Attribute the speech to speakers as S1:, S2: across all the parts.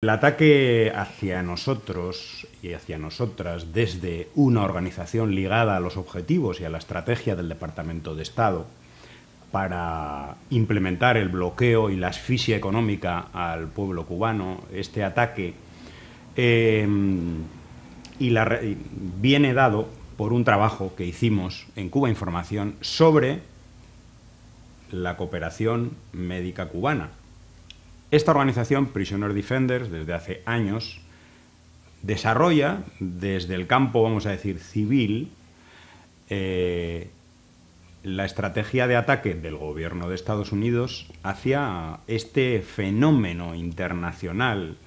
S1: El ataque hacia nosotros y hacia nosotras desde una organización ligada a los objetivos y a la estrategia del Departamento de Estado para implementar el bloqueo y la asfixia económica al pueblo cubano, este ataque em, y viene dado por un trabajo que hicimos en Cuba Información sobre la cooperación médica cubana, esta organización, Prisoner Defenders, desde hace años, desarrolla desde el campo, vamos a decir, civil, eh, la estrategia de ataque del gobierno de Estados Unidos hacia este fenómeno internacional,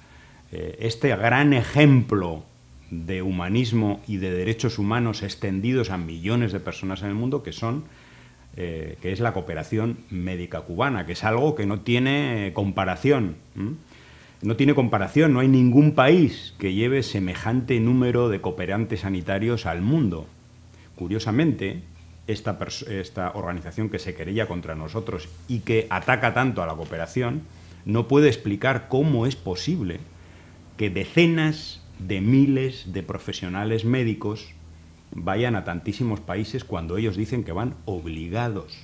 S1: eh, este gran ejemplo de humanismo y de derechos humanos extendidos a millones de personas en el mundo, que son eh, que es la cooperación médica cubana, que es algo que no tiene comparación. No tiene comparación, no hay ningún país que lleve semejante número de cooperantes sanitarios al mundo. Curiosamente, esta organización que se querella contra nosotros y que ataca tanto a la cooperación, no puede explicar cómo es posible que decenas de miles de profesionales médicos vayan a tantísimos países cuando ellos dicen que van obligados,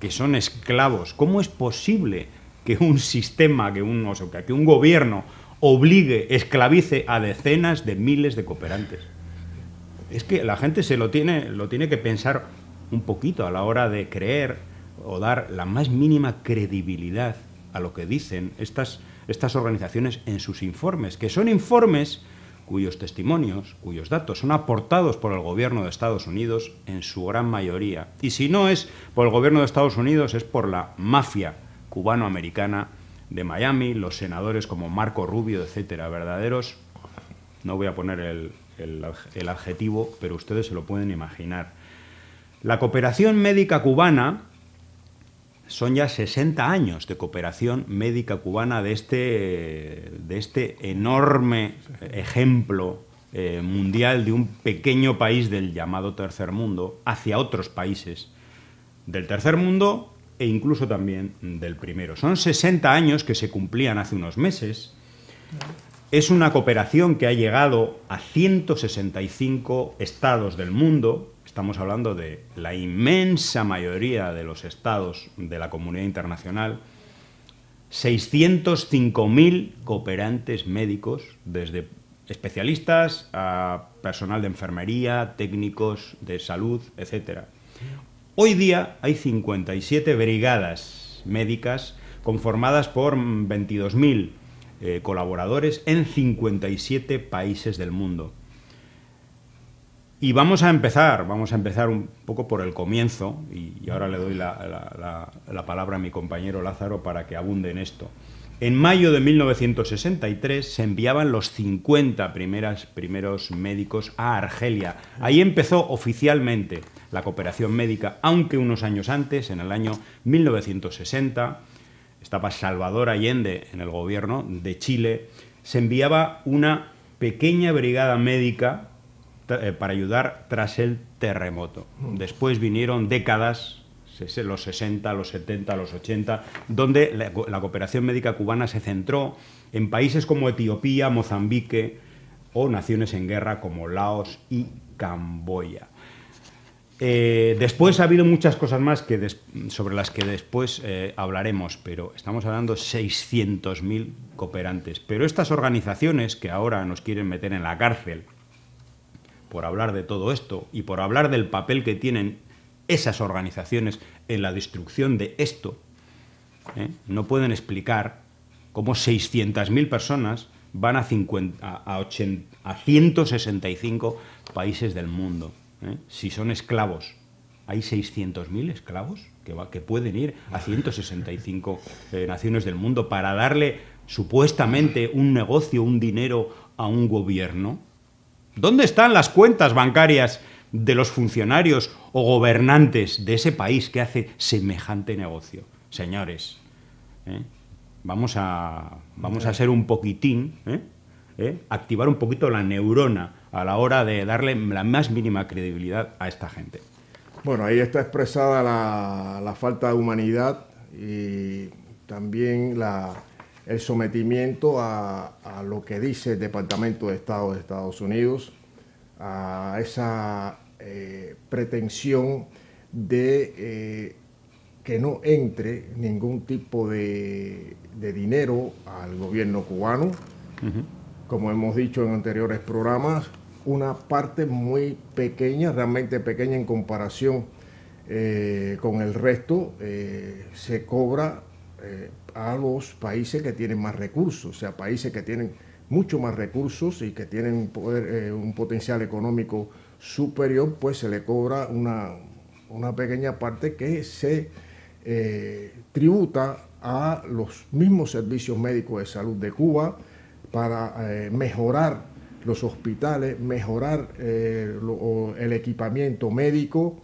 S1: que son esclavos. ¿Cómo es posible que un sistema, que un, que un gobierno obligue, esclavice a decenas de miles de cooperantes? Es que la gente se lo tiene, lo tiene que pensar un poquito a la hora de creer o dar la más mínima credibilidad a lo que dicen estas, estas organizaciones en sus informes, que son informes cuyos testimonios, cuyos datos son aportados por el gobierno de Estados Unidos en su gran mayoría. Y si no es por el gobierno de Estados Unidos, es por la mafia cubano-americana de Miami, los senadores como Marco Rubio, etcétera, verdaderos. No voy a poner el, el adjetivo, pero ustedes se lo pueden imaginar. La cooperación médica cubana, son ya 60 años de cooperación médica cubana de este, este enorme ejemplo eh, mundial de un pequeño país del llamado tercer mundo hacia otros países del tercer mundo e incluso también del primero. Son 60 años que se cumplían hace unos meses. Es una cooperación que ha llegado a 165 estados del mundo, Estamos hablando de la inmensa mayoría de los estados de la comunidad internacional, 605.000 cooperantes médicos, desde especialistas a personal de enfermería, técnicos de salud, etc. Hoy día hay 57 brigadas médicas conformadas por 22.000 eh, colaboradores en 57 países del mundo. Y vamos a empezar, vamos a empezar un poco por el comienzo, y, ahora le doy la, palabra a mi compañero Lázaro para que abunde en esto. En mayo de 1963 se enviaban los 50 primeros médicos a Argelia. Ahí empezó oficialmente la cooperación médica, aunque unos años antes, en el año 1960, estaba Salvador Allende en el gobierno de Chile, se enviaba una pequeña brigada médica eh, para ayudar tras el terremoto. Después vinieron décadas los 60, los 70, los 80, donde la, cooperación médica cubana se centró en países como Etiopía, Mozambique o naciones en guerra como Laos y Camboya. Eh, después ha habido muchas cosas más que sobre las que después eh, hablaremos, pero estamos hablando de 600.000 cooperantes. Pero estas organizaciones que ahora nos quieren meter en la cárcel, por hablar de todo esto y por hablar del papel que tienen esas organizaciones en la destrucción de esto, ¿eh? no pueden explicar cómo 600.000 personas van a, 165 países del mundo. ¿eh? Si son esclavos, hay 600.000 esclavos que, pueden ir a 165 eh, naciones del mundo para darle supuestamente un negocio, un dinero a un gobierno ¿Dónde están las cuentas bancarias de los funcionarios o gobernantes de ese país que hace semejante negocio? Señores, ¿eh? vamos, a, vamos a ser un poquitín, ¿eh? ¿Eh? activar un poquito la neurona a la hora de darle la más mínima credibilidad a esta gente.
S2: Bueno, ahí está expresada la falta de humanidad y también la, el sometimiento a, lo que dice el Departamento de Estado de Estados Unidos, a esa eh, pretensión de eh, que no entre ningún tipo de, dinero al gobierno cubano. Como hemos dicho en anteriores programas, una parte muy pequeña, realmente pequeña en comparación eh, con el resto, se cobra a los países que tienen más recursos, o sea, países que tienen mucho más recursos y que tienen un, poder, eh, un potencial económico superior, pues se le cobra una, pequeña parte que se eh, tributa a los mismos servicios médicos de salud de Cuba para eh, mejorar los hospitales, mejorar el equipamiento médico,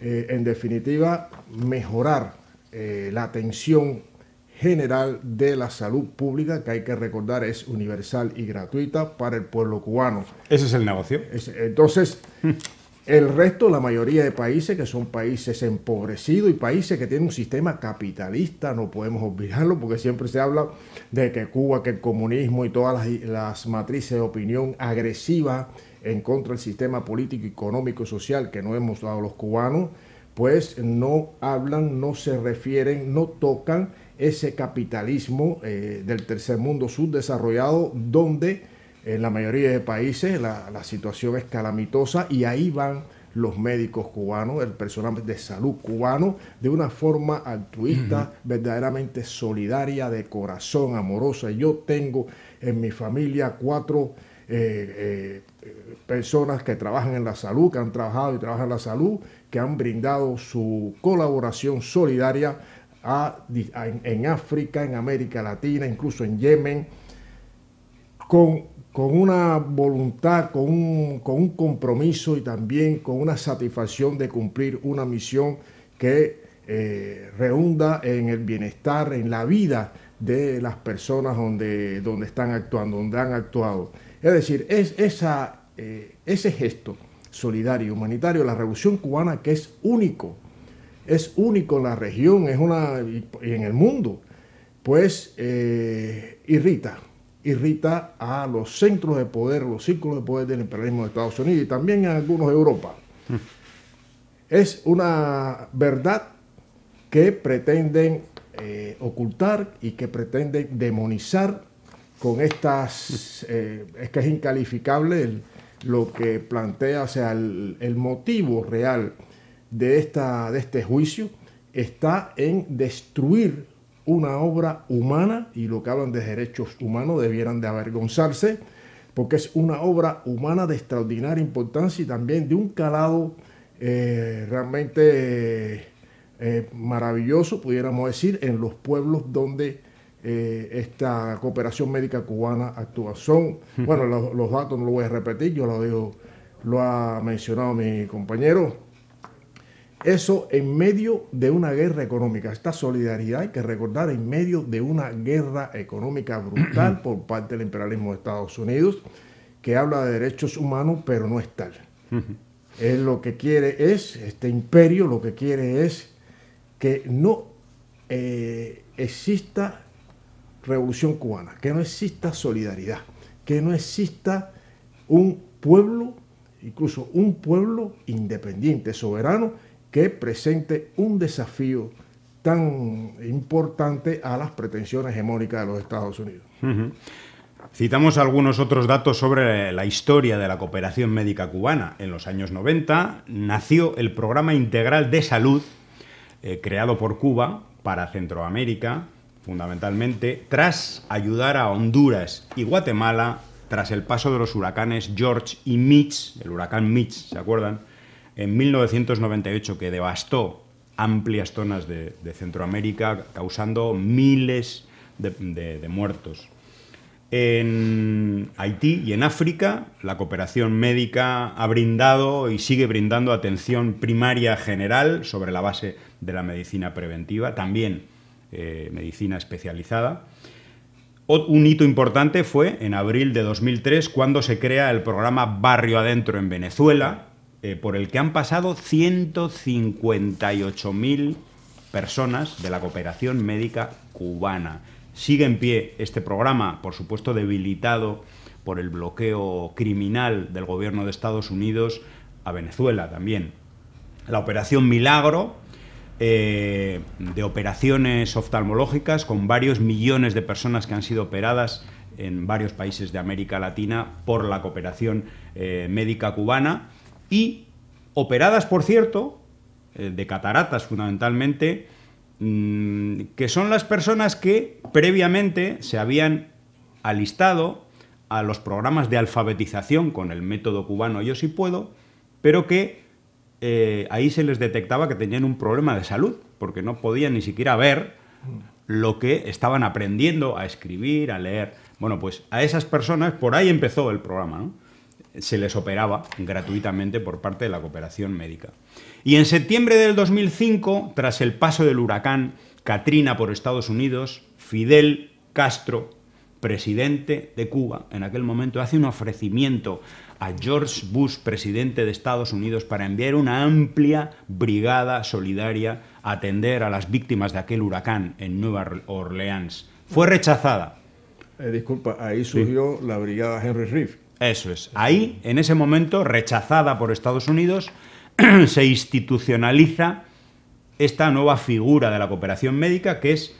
S2: en definitiva, mejorar la atención General de la Salud Pública, que hay que recordar es universal y gratuita para el pueblo cubano.
S1: Ese es el negocio. Entonces,
S2: el resto, la mayoría de países que son países empobrecidos y países que tienen un sistema capitalista, no podemos olvidarlo porque siempre se habla de que Cuba, que el comunismo y todas las, matrices de opinión agresivas en contra del sistema político, económico y social que no hemos dado los cubanos, pues no hablan, no se refieren, no tocan ese capitalismo eh, del tercer mundo subdesarrollado, donde en la mayoría de países la, situación es calamitosa y ahí van los médicos cubanos, el personal de salud cubano, de una forma altruista, verdaderamente solidaria, de corazón, amorosa. Yo tengo en mi familia cuatro eh, eh, personas que trabajan en la salud, que han trabajado y trabajan en la salud, que han brindado su colaboración solidaria en, África, en América Latina, incluso en Yemen, con, una voluntad, con un, compromiso y también con una satisfacción de cumplir una misión que eh, reunda en el bienestar, en la vida de las personas donde, donde están actuando, donde han actuado. Es decir, es esa, eh, ese gesto solidario, y humanitario, la revolución cubana que es único es único en la región es una, y en el mundo, pues eh, irrita, irrita a los centros de poder, los círculos de poder del imperialismo de Estados Unidos y también en algunos de Europa. Mm. Es una verdad que pretenden eh, ocultar y que pretenden demonizar con estas, mm. eh, es que es incalificable lo que plantea, o sea, el motivo real de, esta, de este juicio está en destruir una obra humana y lo que hablan de derechos humanos debieran de avergonzarse porque es una obra humana de extraordinaria importancia y también de un calado eh, realmente eh, eh, maravilloso, pudiéramos decir, en los pueblos donde esta cooperación médica cubana actúa. Son, bueno, los, datos no los voy a repetir, yo lo digo, lo ha mencionado mi compañero. Eso en medio de una guerra económica. Esta solidaridad hay que recordar en medio de una guerra económica brutal por parte del imperialismo de Estados Unidos, que habla de derechos humanos, pero no es tal. Él lo que quiere es, este imperio lo que quiere es que no eh, exista revolución cubana, que no exista solidaridad, que no exista un pueblo, incluso un pueblo independiente, soberano, que presente un desafío tan importante a las pretensiones hegemónicas de los Estados Unidos.
S1: Citamos algunos otros datos sobre la historia de la cooperación médica cubana. En los años 90 nació el Programa Integral de Salud, eh, creado por Cuba para Centroamérica, fundamentalmente, tras ayudar a Honduras y Guatemala tras el paso de los huracanes George y Mitch, el huracán Mitch, ¿se acuerdan? en 1998 que devastó amplias zonas de, Centroamérica, causando miles de, muertos. En Haití y en África, la cooperación médica ha brindado y sigue brindando atención primaria general sobre la base de la medicina preventiva, también eh, medicina especializada. Un hito importante fue en abril de 2003 cuando se crea el programa Barrio Adentro en Venezuela, eh, por el que han pasado 158.000 personas de la cooperación médica cubana. Sigue en pie este programa, por supuesto debilitado por el bloqueo criminal del gobierno de Estados Unidos a Venezuela también. La operación Milagro, eh, de operaciones oftalmológicas con varios millones de personas que han sido operadas en varios países de América Latina por la cooperación eh, médica cubana y operadas, por cierto, eh, de cataratas fundamentalmente, mm, que son las personas que previamente se habían alistado a los programas de alfabetización con el método cubano Yo sí puedo, pero que eh, ahí se les detectaba que tenían un problema de salud, porque no podían ni siquiera ver lo que estaban aprendiendo a escribir, a leer. Bueno, pues a esas personas por ahí empezó el programa, ¿no? se les operaba gratuitamente por parte de la cooperación médica. Y en septiembre del 2005, tras el paso del huracán Katrina por Estados Unidos, Fidel Castro, presidente de Cuba, en aquel momento hace un ofrecimiento a George Bush, presidente de Estados Unidos, para enviar una amplia brigada solidaria a atender a las víctimas de aquel huracán en Nueva Orleans. Fue rechazada.
S2: Eh, disculpa, ahí
S1: surgió la brigada Henry Riff eso es. Ahí, en ese momento, rechazada por Estados Unidos, se institucionaliza esta nueva figura de la cooperación médica que es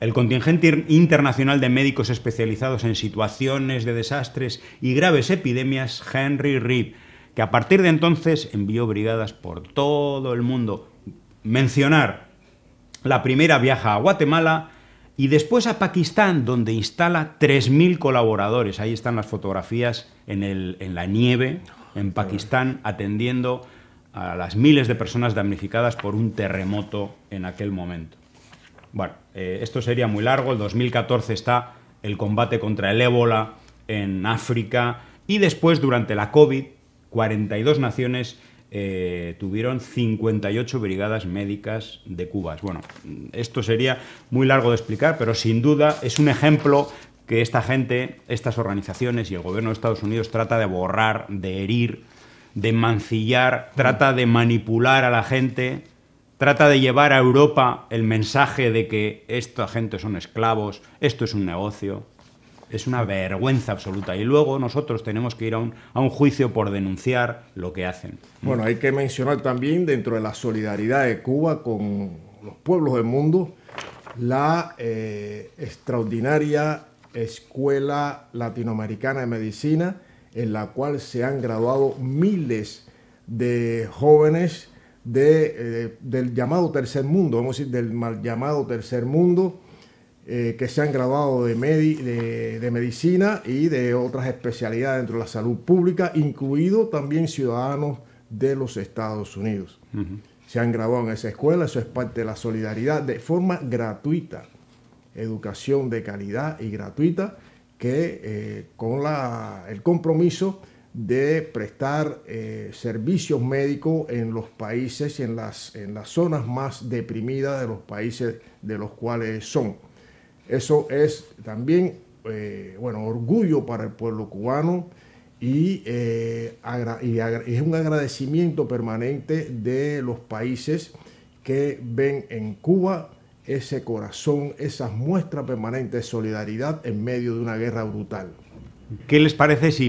S1: el contingente internacional de médicos especializados en situaciones de desastres y graves epidemias, Henry Reed, que a partir de entonces envió brigadas por todo el mundo. Mencionar, la primera viaja a Guatemala, y después a Pakistán, donde instala 3.000 colaboradores. Ahí están las fotografías en, el, en la nieve, en Pakistán, atendiendo a las miles de personas damnificadas por un terremoto en aquel momento. Bueno, eh, esto sería muy largo. El 2014 está el combate contra el ébola en África y después, durante la COVID, 42 naciones eh, tuvieron 58 brigadas médicas de Cuba. Bueno, esto sería muy largo de explicar, pero sin duda es un ejemplo que esta gente, estas organizaciones y el gobierno de Estados Unidos trata de borrar, de herir, de mancillar, trata de manipular a la gente, trata de llevar a Europa el mensaje de que esta gente son esclavos, esto es un negocio, es una vergüenza absoluta. Y luego nosotros tenemos que ir a un, juicio por denunciar lo que hacen. Bueno,
S2: hay que mencionar también dentro de la solidaridad de Cuba con los pueblos del mundo la eh, extraordinaria Escuela Latinoamericana de Medicina, en la cual se han graduado miles de jóvenes eh, del llamado tercer mundo, vamos a decir, del mal llamado tercer mundo, eh, que se han grabado de, de, medicina y de otras especialidades dentro de la salud pública, incluido también ciudadanos de los Estados Unidos. Se han grabado en esa escuela, eso es parte de la solidaridad de forma gratuita, educación de calidad y gratuita, que eh, con el compromiso de prestar eh, servicios médicos en los países, en las, en las zonas más deprimidas de los países de los cuales son. Eso es también, eh, bueno, orgullo para el pueblo cubano eh, y, es un agradecimiento permanente de los países que ven en Cuba ese corazón, esas muestras permanentes de solidaridad en medio de una guerra brutal.
S1: ¿Qué les parece si